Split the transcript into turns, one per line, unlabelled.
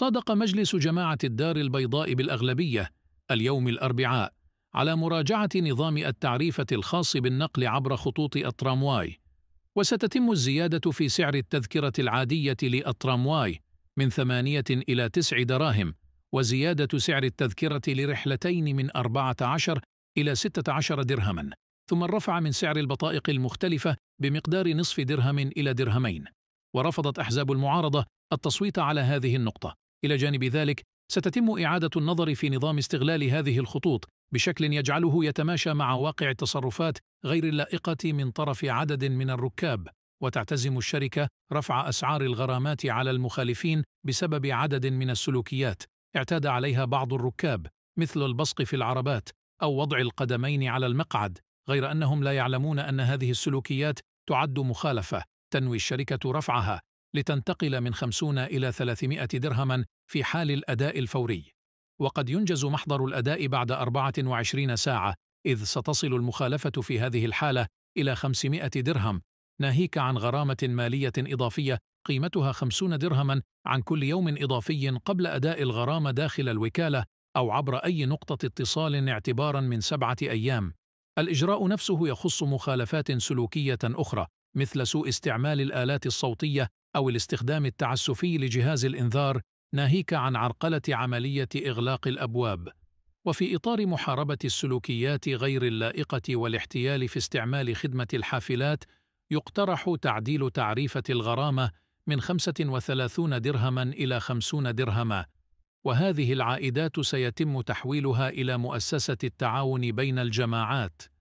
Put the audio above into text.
صادق مجلس جماعة الدار البيضاء بالأغلبية اليوم الأربعاء على مراجعة نظام التعريفة الخاص بالنقل عبر خطوط الترامواي وستتم الزيادة في سعر التذكرة العادية لأترامواي من ثمانية إلى تسع دراهم وزيادة سعر التذكرة لرحلتين من 14 إلى 16 درهما ثم الرفع من سعر البطائق المختلفة بمقدار نصف درهم إلى درهمين ورفضت أحزاب المعارضة التصويت على هذه النقطة إلى جانب ذلك ستتم إعادة النظر في نظام استغلال هذه الخطوط بشكل يجعله يتماشى مع واقع التصرفات غير اللائقة من طرف عدد من الركاب وتعتزم الشركة رفع أسعار الغرامات على المخالفين بسبب عدد من السلوكيات اعتاد عليها بعض الركاب مثل البصق في العربات أو وضع القدمين على المقعد غير أنهم لا يعلمون أن هذه السلوكيات تعد مخالفة تنوي الشركة رفعها لتنتقل من 50 إلى 300 درهما في حال الأداء الفوري وقد ينجز محضر الأداء بعد 24 ساعة إذ ستصل المخالفة في هذه الحالة إلى 500 درهم ناهيك عن غرامة مالية إضافية قيمتها 50 درهما عن كل يوم إضافي قبل أداء الغرامة داخل الوكالة أو عبر أي نقطة اتصال اعتبارا من سبعة أيام الإجراء نفسه يخص مخالفات سلوكية أخرى مثل سوء استعمال الآلات الصوتية أو الاستخدام التعسفي لجهاز الإنذار ناهيك عن عرقلة عملية إغلاق الأبواب وفي إطار محاربة السلوكيات غير اللائقة والاحتيال في استعمال خدمة الحافلات يقترح تعديل تعريفة الغرامة من 35 درهما إلى 50 درهما وهذه العائدات سيتم تحويلها إلى مؤسسة التعاون بين الجماعات